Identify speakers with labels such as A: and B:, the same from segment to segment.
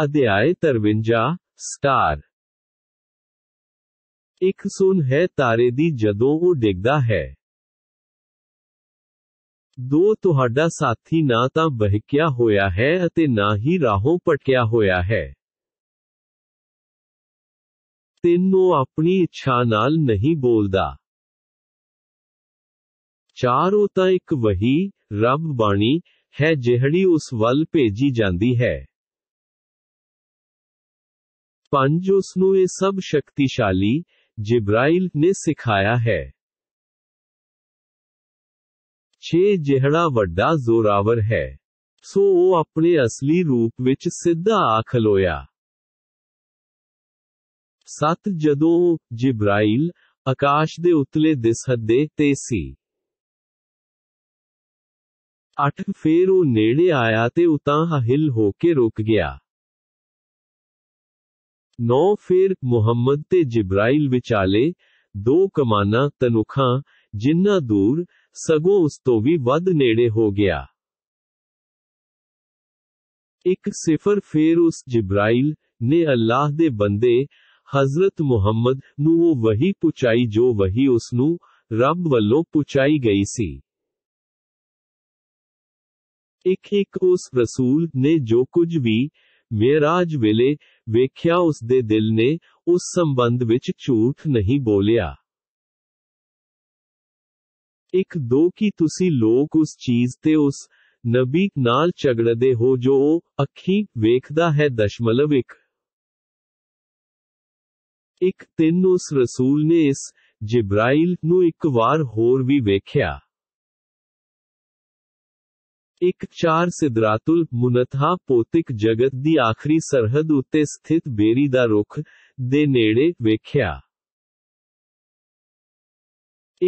A: अध्याय तरवंजा स्टार एक सुन है तारे दी जदो वो डिगदा है दो तुहाडा साथी ना तो बहकिया होया है अते ना ही राहों पटकिया होया है तीनों अपनी इच्छा नाल नहीं बोलदा चारों ता एक वही रब बाणी है जेहड़ी उस वल भेजी जाती है पंज उस सब शक्तिशाली जिब्राइल ने सिखाया है छे जेहड़ा वड्डा जोरावर है सो वो अपने असली रूप विच सीधा आ खलोया सत जदो जिब्राइल आकाश दे उतले दिसहद ते सी अठ फेर वो नेड़े आया ते उतां हिल होके रुक गया नौ फिर मुहम्मद ते जिब्राइल विचाले दो कमाना तनुखा जिन्ना दूर सगो उस तो भी वद नेड़े हो गया एक सिफर फिर उस जिब्राइल ने अल्लाह दे बंदे हजरत मुहम्मद नु वो वही पुचाई जो वही उसनु रब वालों पुचाई गई सी एक एक उस रसूल ने जो कुछ भी मेराज वेले ਵੇਖਿਆ ਉਸ ਦੇ ਦਿਲ ਨੇ ਉਸ ਸੰਬੰਧ ਵਿੱਚ ਝੂਠ ਨਹੀਂ ਬੋਲਿਆ ਇੱਕ ਦੋ ਕਿ ਤੁਸੀਂ ਲੋਕ ਉਸ ਚੀਜ਼ ਤੇ ਉਸ ਨਬੀ ਨਾਲ ਝਗੜਦੇ ਹੋ ਜੋ ਉਹ ਅੱਖੀ ਵੇਖਦਾ ਹੈ ਦਸ਼ਮਲਵ 1 ਇੱਕ ਤਿੰਨ ਉਸ ਰਸੂਲ ਨੇ ਇਸ ਜਿਬਰਾਇਲ ਨੂੰ ਇੱਕ ਵਾਰ ਹੋਰ ਵੀ ਵੇਖਿਆ एक चार सिद्रातुल मुनथा पोतिक जगत दी आखरी सरहद उत्ते स्थित बेरी का रुख दे नेड़े वेख्या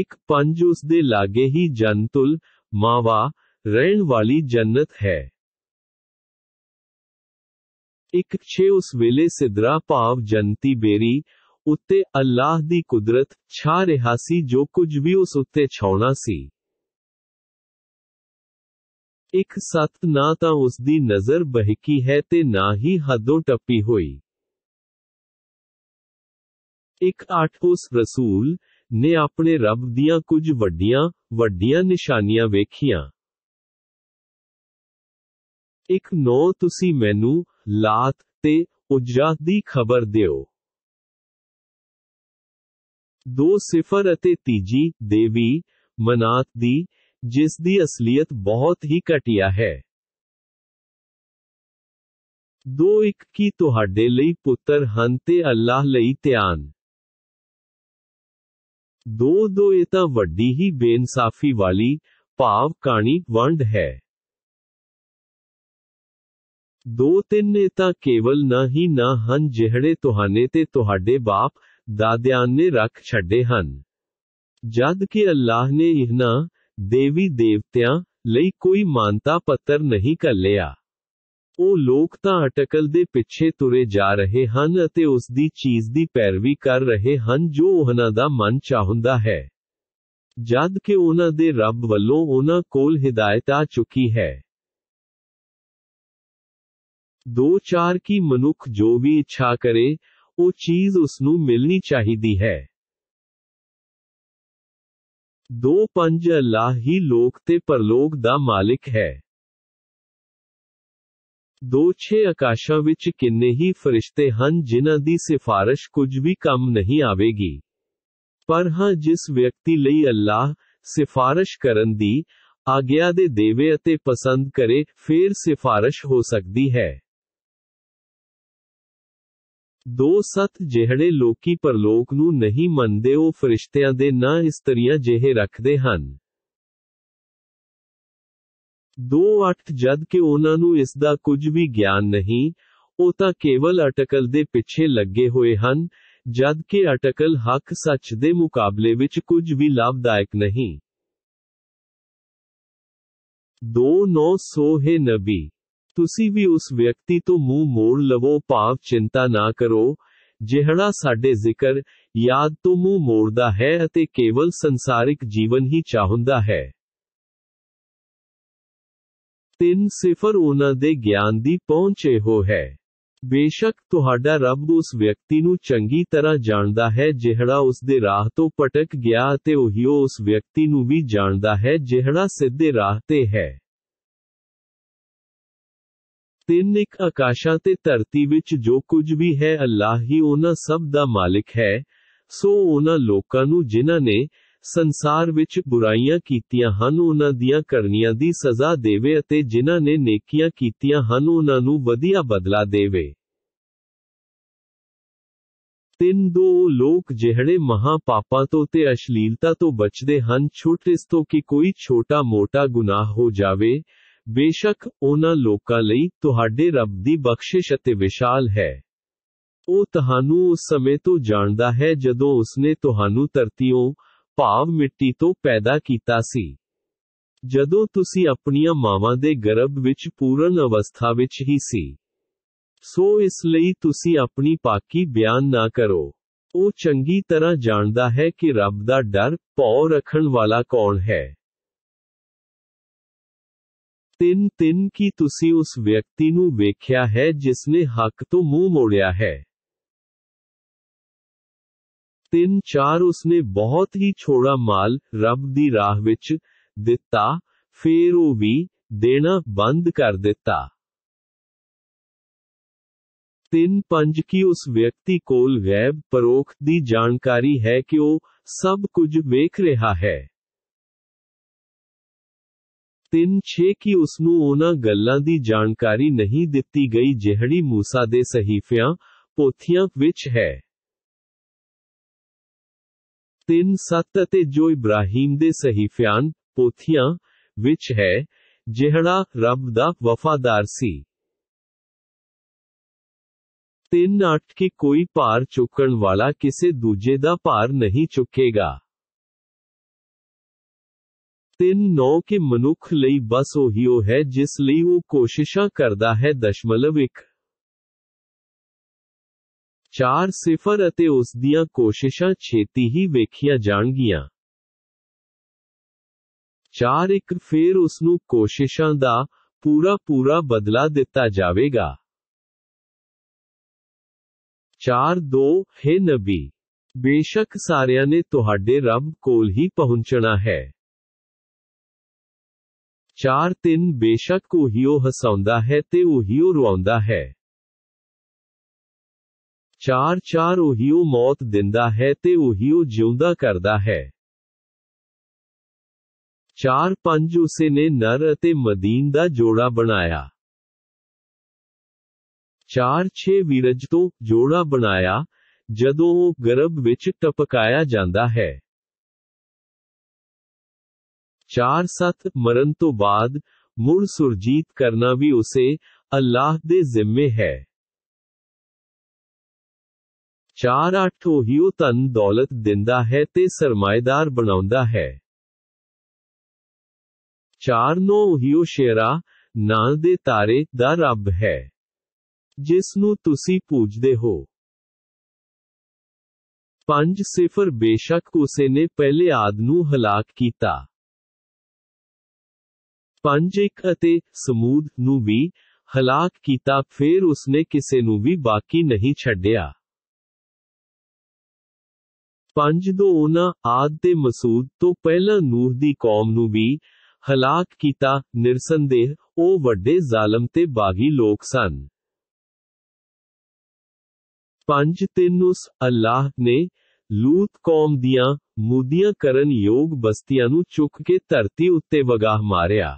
A: एक पंज उस दे लागे ही जंतुल मावा रहन वाली जन्नत है एक छे उस वेले सिदरा भाव जनती बेरी उत्ते अल्लाह दी कुदरत छा रहा सी जो कुछ भी उस उत्ते छाउना सी ਇੱਕ ਸੱਤ ਨਾ ਤਾਂ ਉਸ ਦੀ ਨਜ਼ਰ ਬਹਿਕੀ ਹੈ ਤੇ ਨਾ ਹੀ ਹੱਦੋਂ ਟੱਪੀ ਹੋਈ ਇੱਕ ਅੱਠ ਉਸ ਰਸੂਲ ਨੇ ਆਪਣੇ ਰੱਬ ਦੀਆਂ ਕੁਝ ਵੱਡੀਆਂ ਵੱਡੀਆਂ ਨਿਸ਼ਾਨੀਆਂ ਵੇਖੀਆਂ ਇੱਕ ਨੋ ਤੁਸੀਂ ਮੈਨੂੰ ਲਾਤ ਤੇ ਉਜਰਾ ਦੀ ਖਬਰ ਦਿਓ ਦੋ ਸਿਫਰ ਅਤੇ ਤੀਜੀ ਦੇਵੀ ਮਨਾਤ ਦੀ जिस दी असलियत बहुत ही घटिया है दो एक की तुहाडे पुत्र हन अल्लाह लई ध्यान दो दो ए ता वड्डी ही बेनसाफी वाली भाव कहानी वंड है दो तीन ने ता केवल न ही न हन जेहड़े तुहाने ते तुहाडे बाप दादियान ने रख छड़े हन जद के अल्लाह ने इहना ਦੇਵੀ ਦੇਵਤਿਆਂ ਲਈ ਕੋਈ ਮਾਨਤਾ ਪੱਤਰ ਨਹੀਂ ਕੱਲਿਆ ਉਹ ਲੋਕ ਤਾਂ ਅਟਕਲ ਦੇ ਪਿੱਛੇ ਤੁਰੇ ਜਾ ਰਹੇ ਹਨ ਅਤੇ ਉਸ ਦੀ ਚੀਜ਼ ਦੀ ਪੈਰਵੀ ਕਰ ਰਹੇ ਹਨ ਜੋ ਉਹਨਾਂ ਦਾ ਮਨ ਚਾਹੁੰਦਾ ਹੈ ਜਦ ਕਿ ਉਹਨਾਂ ਦੇ ਰੱਬ ਵੱਲੋਂ ਉਹਨਾਂ ਕੋਲ ਹਿਦਾਇਤ ਆ ਚੁੱਕੀ ਹੈ दो चार की मनुख जो भी इच्छा करे वो चीज उसनु मिलनी चाहिए है दो पंज अल्लाह ही लोक ते परलोक दा मालिक है दो छे आकाशा विच किन्ने ही फरिश्ते हन जिन्हां दी सिफारिश कुछ भी कम नहीं आवेगी पर हां जिस व्यक्ति लई अल्लाह सिफारिश करन दी आज्ञा दे देवे अते पसंद करे फिर सिफारिश हो सकती है दो सत जेहड़े लोकी परलोक नू नहीं मनदे ओ फरिश्तियां दे ना इस्तरियां जेहे रखदे हन दो अठ जद के ओना नू इस दा कुछ भी ज्ञान नहीं ओ ता केवल अटकल दे पिछे लगे हुए हन जद के अटकल हक सच दे मुकाबले विच कुछ भी लाभदायक नहीं दो नौ सो है नबी ਤੁਸੀਂ ਵੀ ਉਸ ਵਿਅਕਤੀ ਤੋਂ ਮੂੰਹ ਮੋੜ ਲਵੋ ਭਾਵ ਚਿੰਤਾ ਨਾ ਕਰੋ ਜਿਹੜਾ ਸਾਡੇ ਜ਼ਿਕਰ ਯਾਦ ਤੋਂ ਮੂੰਹ ਮੋੜਦਾ ਹੈ ਅਤੇ ਕੇਵਲ ਸੰਸਾਰਿਕ ਜੀਵਨ ਹੀ ਚਾਹੁੰਦਾ ਹੈ 3-0 ਉਹਨਾਂ ਦੇ ਗਿਆਨ ਦੀ ਪਹੁੰਚੇ ਹੋ ਹੈ ਬੇਸ਼ੱਕ ਤੁਹਾਡਾ ਰੱਬ ਉਸ ਵਿਅਕਤੀ ਨੂੰ ਚੰਗੀ ਤਰ੍ਹਾਂ ਜਾਣਦਾ ਹੈ ਜਿਹੜਾ ਉਸ ਦੇ ਰਾਹ ਤੋਂ ਭਟਕ ਗਿਆ ਅਤੇ ਉਹੀ ਉਸ ਵਿਅਕਤੀ ਨੂੰ ਵੀ ਜਾਣਦਾ ਹੈ ਜਿਹੜਾ ਸਿੱਧੇ ਰਾਹ ਤੇ ਹੈ तीन एक आकाशा ते धरती विच जो कुछ भी है अल्लाह ही ओना सब दा मालिक है सो ओना लोका नु जिन्ना ने संसार विच बुराइयां कीतियां हन ओना दिया करनिया दी सजा देवे अते जिन्ना ने नेकियां कीतियां हन ओना नु वधिया बदला देवे तीन दो लोग जेहड़े पापा तो ते अश्लीलता तो बचदे हन छुट इस तो कि कोई छोटा मोटा गुनाह हो जावे ਬੇਸ਼ੱਕ ਉਹਨਾਂ ਲੋਕਾਂ ਲਈ ਤੁਹਾਡੇ ਰੱਬ ਦੀ ਬਖਸ਼ਿਸ਼ ਅਤੇ ਵਿਸ਼ਾਲ ਹੈ ਉਹ ਤੁਹਾਨੂੰ ਉਸ ਸਮੇਂ ਤੋਂ ਜਾਣਦਾ ਹੈ ਜਦੋਂ ਉਸਨੇ ਤੁਹਾਨੂੰ ਧਰਤੀੋਂ ਭਾਵ ਮਿੱਟੀ ਤੋਂ ਪੈਦਾ ਕੀਤਾ ਸੀ ਜਦੋਂ ਤੁਸੀਂ ਆਪਣੀਆਂ ਮਾਵਾਂ ਦੇ ਗਰਭ ਵਿੱਚ ਪੂਰਨ ਅਵਸਥਾ ਵਿੱਚ ਹੀ ਸੀ ਸੋ ਇਸ ਲਈ ਤੁਸੀਂ ਆਪਣੀ ਪਾਕੀ ਬਿਆਨ ਨਾ ਕਰੋ ਉਹ ਚੰਗੀ ਤਰ੍ਹਾਂ ਜਾਣਦਾ ਹੈ ਕਿ ਰੱਬ ਦਾ ਡਰ ਪੌ ਰੱਖਣ ਵਾਲਾ ਕੌਣ ਹੈ तीन तीन की तुसी उस व्यक्ति नु वेख्या है जिसने हक तो मुंह मोड़िया है तीन चार उसने बहुत ही छोड़ा माल रब दी राह विच दिता फिर वो भी देना बंद कर दिता तीन पंज की उस व्यक्ति कोल गैब परोख दी जानकारी है कि वो सब कुछ वेख रहा है तीन छे की उसनु ओना गल्ला जानकारी नहीं दित्ती गई जेहड़ी मूसा दे सहीफिया पोथियां विच है तीन सत जो इब्राहिम दे सहीफियान पोथियां विच है जेहड़ा रब दा वफादार सी तीन अठ की कोई भार चुकन वाला किसे दूजे का भार नहीं चुकेगा तीन नौ के मनुख लई बस ओहियो है जिस लई वो कोशिशा करदा है दशमलव एक चार सिफर अते उस दिया कोशिशा छेती ही वेखिया जानगिया चार एक फिर उसनु कोशिशा दा पूरा पूरा बदला दिता जावेगा चार दो हे नबी बेशक सारिया ने तुहाडे रब कोल ही पहुंचना है चार तीन बेशक ओहियो हसाउंदा है ते ओहियो रुआउंदा है चार चार ओहियो मौत दिता है ते ओहियो जिंदा करता है चार पंज उसे ने नर अते मदीन का जोड़ा बनाया चार छे वीरज तो जोड़ा बनाया जदों गर्भ विच टपकाया जांदा है चार सत मरण तो बाद मुड़ सुरजीत करना भी उसे अल्लाह दे जिम्मे है चार अठ ओहियो तन दौलत दिंदा है ते सरमाएदार बनाउंदा है चार नो ओहियो शेरा ना दे तारे दा रब है जिसनु तुसी पूजदे हो पंज सिफर बेशक उसे ने पहले आदि हलाक किया ਪੰਜ ਇੱਕ ਅਤੇ ਸਮੂਦ ਨੂੰ ਵੀ ਹਲਾਕ ਕੀਤਾ ਫਿਰ ਉਸਨੇ ਕਿਸੇ ਨੂੰ ਵੀ ਬਾਕੀ ਨਹੀਂ ਛੱਡਿਆ ਪੰਜ ਦੋ ਉਹਨਾਂ ਆਦ ਤੇ ਮਸੂਦ ਤੋਂ ਪਹਿਲਾਂ ਨੂਰ ਦੀ ਕੌਮ ਨੂੰ ਵੀ ਹਲਾਕ ਕੀਤਾ ਨਿਰਸੰਦੇਹ ਉਹ ਵੱਡੇ ਜ਼ਾਲਮ ਤੇ ਬਾਗੀ ਲੋਕ ਸਨ ਪੰਜ ਤਿੰਨ ਉਸ ਅੱਲਾਹ ਨੇ ਲੂਤ ਕੌਮ ਦੀਆਂ ਮੂਦੀਆਂ ਕਰਨ ਯੋਗ ਬਸਤੀਆਂ ਨੂੰ ਚੁੱਕ ਕੇ ਧਰਤੀ ਉੱਤੇ ਵਗਾਹ ਮਾਰਿਆ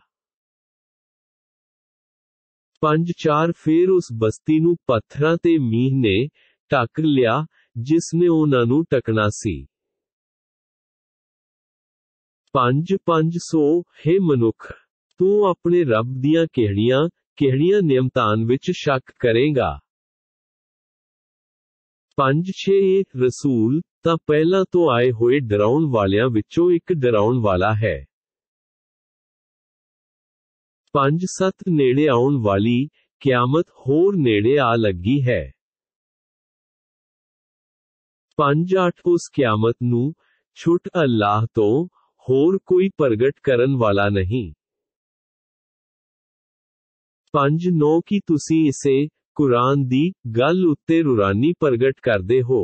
A: पंज चार फिर उस बस्ती नु पत्थरा ते मीह ने टक लिया जिसने ओना नु टकना सी पंज पंज सो हे मनुख तू अपने रब दिया केहड़ियां केहड़ियां नियमतान विच शक करेगा पंज छे रसूल ता पहला तो आए हुए डराउन वालिया विचो एक डराउन वाला है पांच सत नेड़े आने वाली क्यामत होर नेड़े आ लगी है पांच अठ उस क्यामत छुट अल्लाह तो होर कोई प्रगट करन वाला नहीं पांच नौ की तुसी इसे कुरान दी गल उत्ते रुरानी प्रगट करते हो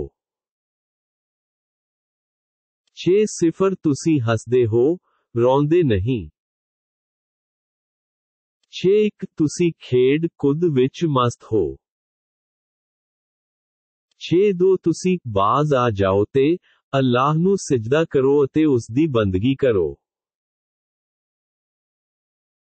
A: छे सिफर तुसी हसदे हो रोंदे नहीं ਛੇ ਇੱਕ ਤੁਸੀਂ ਖੇਡ ਕੁੱਦ ਵਿੱਚ ਮਸਤ ਹੋ 6-2 ਤੁਸੀਂ ਬਾਜ਼ ਆ ਜਾਓ ਤੇ ਅੱਲਾਹ ਨੂੰ ਸਜਦਾ ਕਰੋ ਅਤੇ ਉਸ ਦੀ ਬੰਦਗੀ ਕਰੋ